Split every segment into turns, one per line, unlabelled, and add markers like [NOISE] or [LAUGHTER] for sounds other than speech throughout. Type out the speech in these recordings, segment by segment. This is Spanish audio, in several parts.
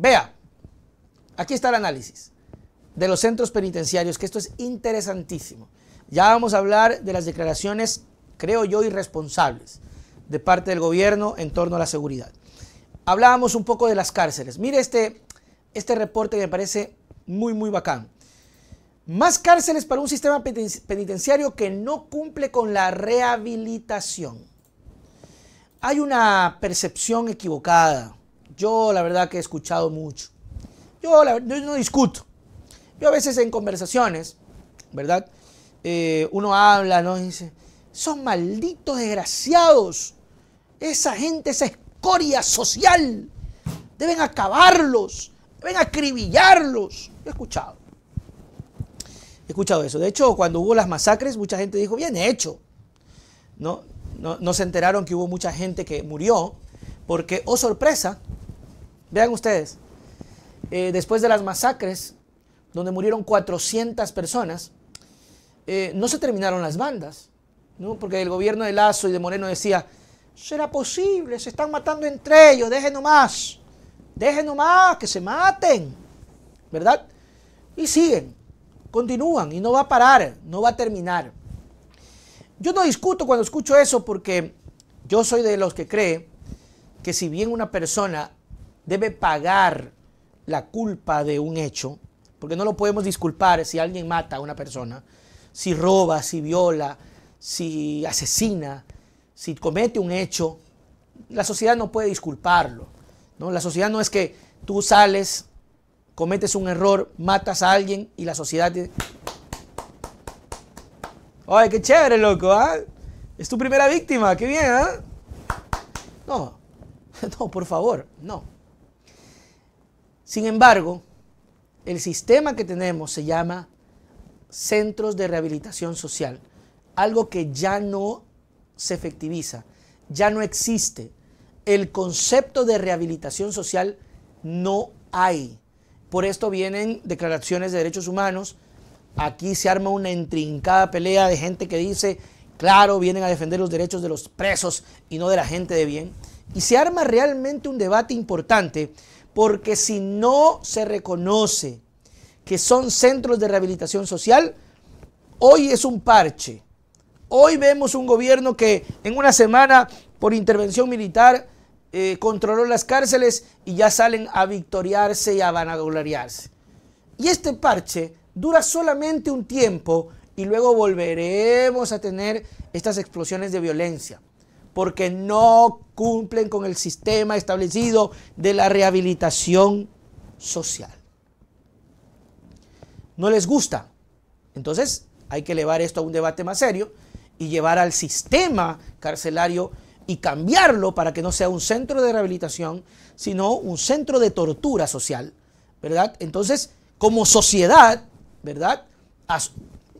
Vea, aquí está el análisis de los centros penitenciarios, que esto es interesantísimo. Ya vamos a hablar de las declaraciones, creo yo, irresponsables de parte del gobierno en torno a la seguridad. Hablábamos un poco de las cárceles. Mire este, este reporte que me parece muy, muy bacán. Más cárceles para un sistema penitenciario que no cumple con la rehabilitación. Hay una percepción equivocada yo la verdad que he escuchado mucho. Yo, no discuto. Yo a veces en conversaciones, ¿verdad? Eh, uno habla, ¿no? Y dice, son malditos desgraciados. Esa gente, esa escoria social. Deben acabarlos. Deben acribillarlos. Yo he escuchado. He escuchado eso. De hecho, cuando hubo las masacres, mucha gente dijo, bien hecho. no, no se enteraron que hubo mucha gente que murió porque, oh sorpresa, Vean ustedes, eh, después de las masacres, donde murieron 400 personas, eh, no se terminaron las bandas, ¿no? porque el gobierno de Lazo y de Moreno decía, será posible, se están matando entre ellos, dejen más, dejen más, que se maten, ¿verdad? Y siguen, continúan y no va a parar, no va a terminar. Yo no discuto cuando escucho eso porque yo soy de los que cree que si bien una persona debe pagar la culpa de un hecho, porque no lo podemos disculpar si alguien mata a una persona, si roba, si viola, si asesina, si comete un hecho, la sociedad no puede disculparlo. ¿no? La sociedad no es que tú sales, cometes un error, matas a alguien y la sociedad te... ¡Ay, qué chévere, loco! Ah! Es tu primera víctima, qué bien, ah. No, [LAUGHS] no, por favor, no. Sin embargo, el sistema que tenemos se llama centros de rehabilitación social, algo que ya no se efectiviza, ya no existe. El concepto de rehabilitación social no hay. Por esto vienen declaraciones de derechos humanos. Aquí se arma una intrincada pelea de gente que dice, claro, vienen a defender los derechos de los presos y no de la gente de bien. Y se arma realmente un debate importante porque si no se reconoce que son centros de rehabilitación social, hoy es un parche. Hoy vemos un gobierno que en una semana, por intervención militar, eh, controló las cárceles y ya salen a victoriarse y a vanagloriarse. Y este parche dura solamente un tiempo y luego volveremos a tener estas explosiones de violencia porque no cumplen con el sistema establecido de la rehabilitación social. No les gusta. Entonces hay que elevar esto a un debate más serio y llevar al sistema carcelario y cambiarlo para que no sea un centro de rehabilitación, sino un centro de tortura social, ¿verdad? Entonces, como sociedad, ¿verdad?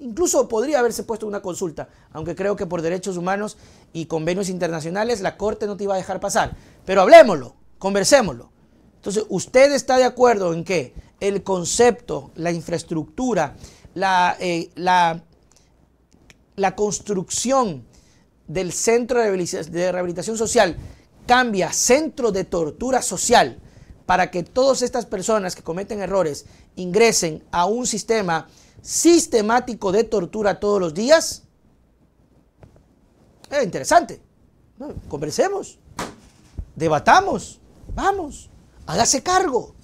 Incluso podría haberse puesto una consulta, aunque creo que por derechos humanos y convenios internacionales la Corte no te iba a dejar pasar. Pero hablemoslo, conversémoslo. Entonces, ¿usted está de acuerdo en que el concepto, la infraestructura, la, eh, la, la construcción del centro de rehabilitación social cambia centro de tortura social para que todas estas personas que cometen errores ingresen a un sistema sistemático de tortura todos los días? Es interesante. Conversemos, debatamos, vamos, hágase cargo,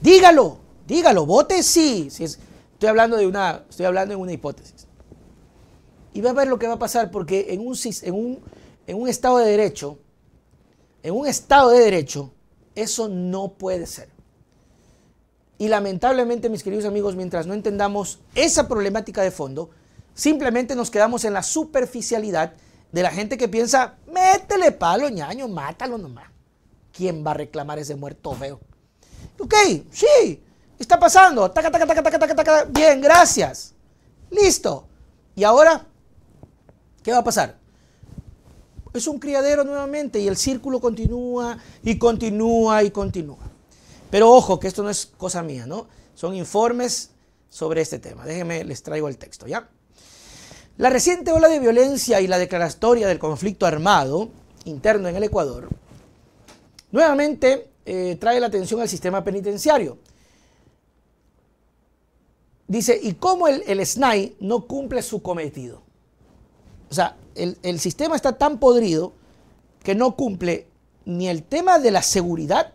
dígalo, dígalo, vote sí. Si estoy, hablando de una, estoy hablando de una hipótesis. Y va a ver lo que va a pasar, porque en un, en en un Estado de Derecho, en un Estado de Derecho, eso no puede ser. Y lamentablemente, mis queridos amigos, mientras no entendamos esa problemática de fondo, simplemente nos quedamos en la superficialidad de la gente que piensa, métele palo, ñaño, mátalo nomás. ¿Quién va a reclamar ese muerto feo? Ok, sí, está pasando. Taca, taca, taca, taca, taca, Bien, gracias. Listo. ¿Y ahora? ¿Qué va a pasar? Es un criadero nuevamente y el círculo continúa y continúa y continúa. Pero ojo, que esto no es cosa mía, ¿no? Son informes sobre este tema. Déjenme, les traigo el texto, ¿ya? La reciente ola de violencia y la declaratoria del conflicto armado interno en el Ecuador nuevamente eh, trae la atención al sistema penitenciario. Dice, ¿y cómo el, SNAI no cumple su cometido? O sea, el sistema está tan podrido que no cumple ni el tema de la seguridad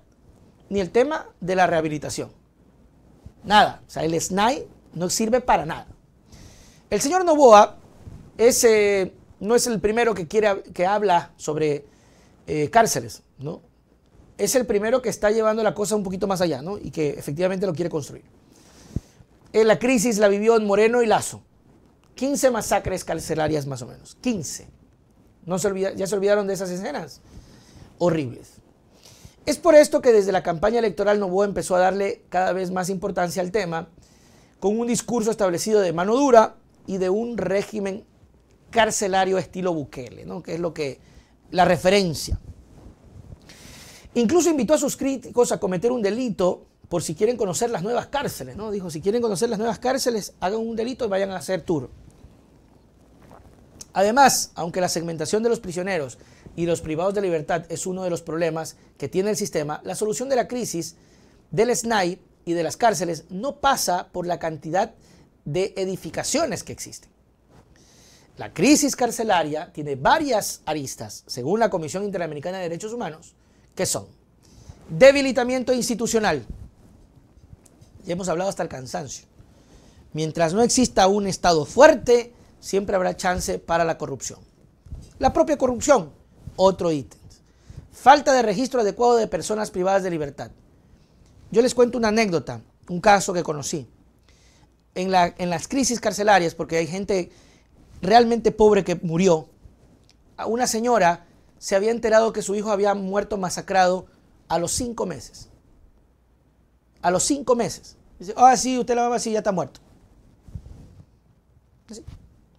ni el tema de la rehabilitación. Nada. O sea, el SNAI no sirve para nada. El señor Novoa eh, no es el primero que, que habla sobre eh, cárceles, ¿no? Es el primero que está llevando la cosa un poquito más allá, ¿no? Y que efectivamente lo quiere construir. Eh, la crisis la vivió en Moreno y Lazo. 15 masacres carcelarias más o menos. 15. No se ya se olvidaron de esas escenas horribles. Es por esto que desde la campaña electoral Novoa empezó a darle cada vez más importancia al tema, con un discurso establecido de mano dura y de un régimen carcelario estilo Bukele, ¿no? que es lo que la referencia. Incluso invitó a sus críticos a cometer un delito por si quieren conocer las nuevas cárceles, ¿no? Dijo, si quieren conocer las nuevas cárceles, hagan un delito y vayan a hacer tour. Además, aunque la segmentación de los prisioneros y los privados de libertad es uno de los problemas que tiene el sistema, la solución de la crisis del SNAI y de las cárceles no pasa por la cantidad de edificaciones que existen. La crisis carcelaria tiene varias aristas, según la Comisión Interamericana de Derechos Humanos, que son debilitamiento institucional. Ya hemos hablado hasta el cansancio. Mientras no exista un Estado fuerte, siempre habrá chance para la corrupción. La propia corrupción, otro ítem. Falta de registro adecuado de personas privadas de libertad. Yo les cuento una anécdota, un caso que conocí. En, la, en las crisis carcelarias, porque hay gente realmente pobre que murió, una señora se había enterado que su hijo había muerto masacrado a los cinco meses. A los cinco meses. Dice, ah, sí, usted la mamá, sí, ya está muerto.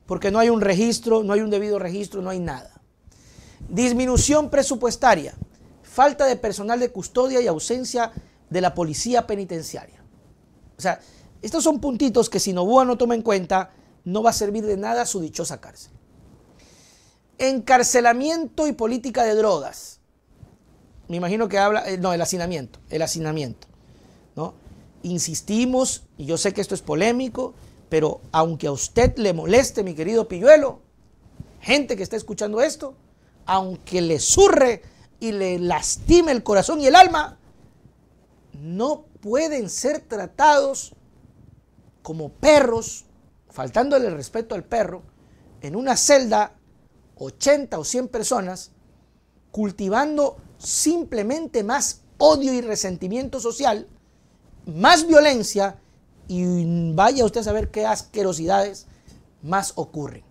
Porque no hay un registro, no hay un debido registro, no hay nada. Disminución presupuestaria, falta de personal de custodia y ausencia de la policía penitenciaria. O sea, estos son puntitos que si Novoa no toma en cuenta, no va a servir de nada su dichosa cárcel. Encarcelamiento y política de drogas. Me imagino que habla, eh, no, el hacinamiento, el hacinamiento. ¿no? Insistimos, y yo sé que esto es polémico, pero aunque a usted le moleste, mi querido pilluelo, gente que está escuchando esto, aunque le surre y le lastime el corazón y el alma, no pueden ser tratados como perros, faltándole el respeto al perro, en una celda 80 o 100 personas, cultivando simplemente más odio y resentimiento social, más violencia y vaya usted a saber qué asquerosidades más ocurren.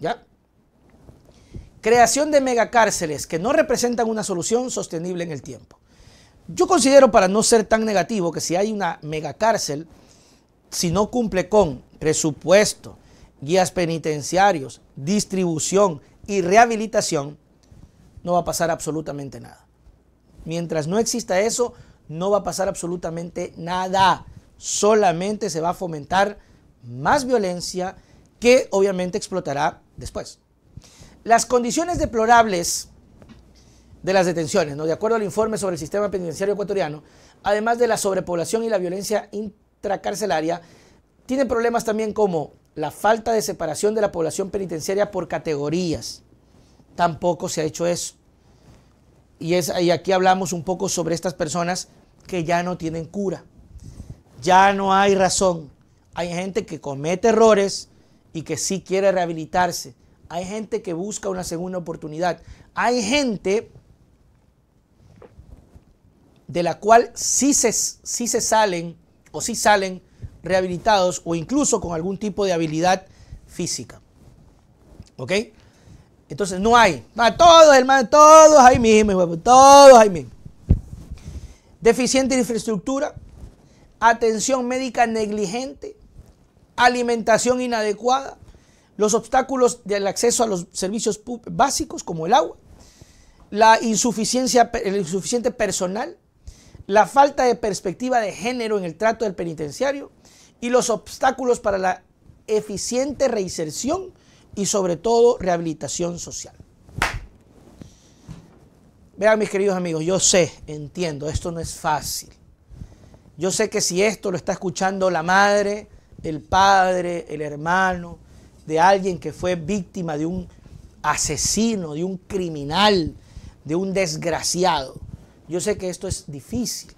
¿Ya? Creación de megacárceles que no representan una solución sostenible en el tiempo. Yo considero, para no ser tan negativo, que si hay una megacárcel, si no cumple con presupuesto, guías penitenciarios, distribución y rehabilitación, no va a pasar absolutamente nada. Mientras no exista eso, no va a pasar absolutamente nada. Solamente se va a fomentar más violencia que obviamente explotará después. Las condiciones deplorables de las detenciones, ¿no? de acuerdo al informe sobre el sistema penitenciario ecuatoriano, además de la sobrepoblación y la violencia intracarcelaria, tienen problemas también como la falta de separación de la población penitenciaria por categorías. Tampoco se ha hecho eso. Y, es, y aquí hablamos un poco sobre estas personas que ya no tienen cura. Ya no hay razón. Hay gente que comete errores y que sí quiere rehabilitarse hay gente que busca una segunda oportunidad. Hay gente de la cual sí se, se salen o sí salen rehabilitados o incluso con algún tipo de habilidad física. ¿Ok? Entonces no hay. todos, hermano, todos ahí mismo, todos ahí mismo. Deficiente de infraestructura, atención médica negligente, alimentación inadecuada, los obstáculos del acceso a los servicios básicos como el agua, la insuficiencia, el insuficiente personal, la falta de perspectiva de género en el trato del penitenciario y los obstáculos para la eficiente reinserción y sobre todo rehabilitación social. Vean mis queridos amigos, yo sé, entiendo, esto no es fácil. Yo sé que si esto lo está escuchando la madre, el padre, el hermano, de alguien que fue víctima de un asesino, de un criminal, de un desgraciado. Yo sé que esto es difícil.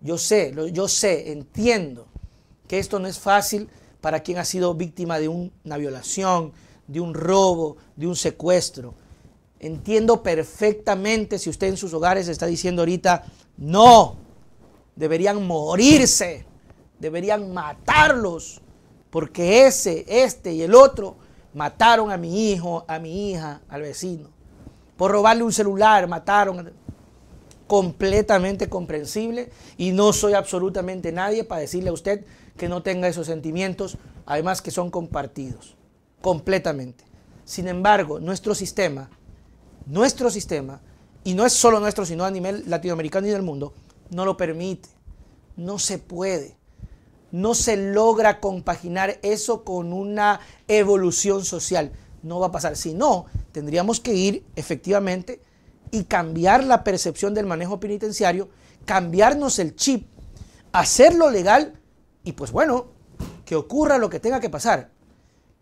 Yo sé, yo sé, entiendo que esto no es fácil para quien ha sido víctima de una violación, de un robo, de un secuestro. Entiendo perfectamente si usted en sus hogares está diciendo ahorita, no, deberían morirse, deberían matarlos, porque ese, este y el otro mataron a mi hijo, a mi hija, al vecino. Por robarle un celular, mataron. Completamente comprensible y no soy absolutamente nadie para decirle a usted que no tenga esos sentimientos, además que son compartidos, completamente. Sin embargo, nuestro sistema, nuestro sistema, y no es solo nuestro, sino a nivel latinoamericano y del mundo, no lo permite, no se puede no se logra compaginar eso con una evolución social. No va a pasar. Si no, tendríamos que ir efectivamente y cambiar la percepción del manejo penitenciario, cambiarnos el chip, hacerlo legal y pues bueno, que ocurra lo que tenga que pasar,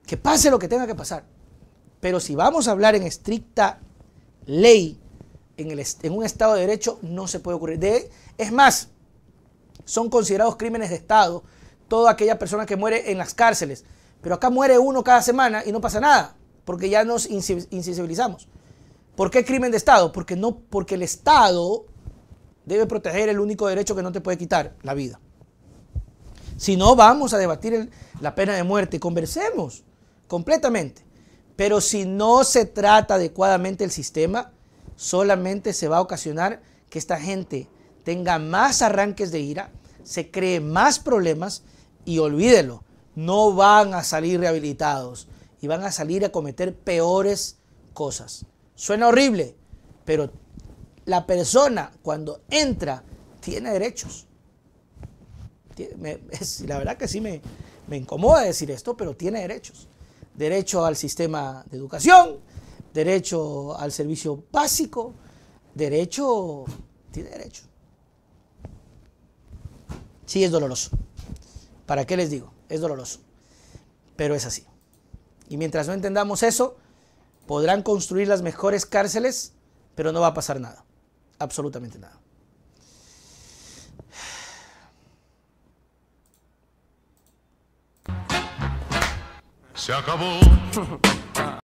que pase lo que tenga que pasar. Pero si vamos a hablar en estricta ley, en, un Estado de Derecho no se puede ocurrir. es más, son considerados crímenes de Estado toda aquella persona que muere en las cárceles. Pero acá muere uno cada semana y no pasa nada, porque ya nos insensibilizamos. ¿Por qué crimen de Estado? Porque, no, porque el Estado debe proteger el único derecho que no te puede quitar, la vida. Si no, vamos a debatir la pena de muerte. Conversemos completamente. Pero si no se trata adecuadamente el sistema, solamente se va a ocasionar que esta gente tenga más arranques de ira, se cree más problemas y olvídelo, no van a salir rehabilitados y van a salir a cometer peores cosas. Suena horrible, pero la persona cuando entra tiene derechos. la verdad que sí me, me incomoda decir esto, pero tiene derechos. Derecho al sistema de educación, derecho al servicio básico, derecho, tiene derecho. Sí, es doloroso. ¿Para qué les digo? Es doloroso. Pero es así. Y mientras no entendamos eso, podrán construir las mejores cárceles, pero no va a pasar nada. Absolutamente nada. Se acabó. [LAUGHS]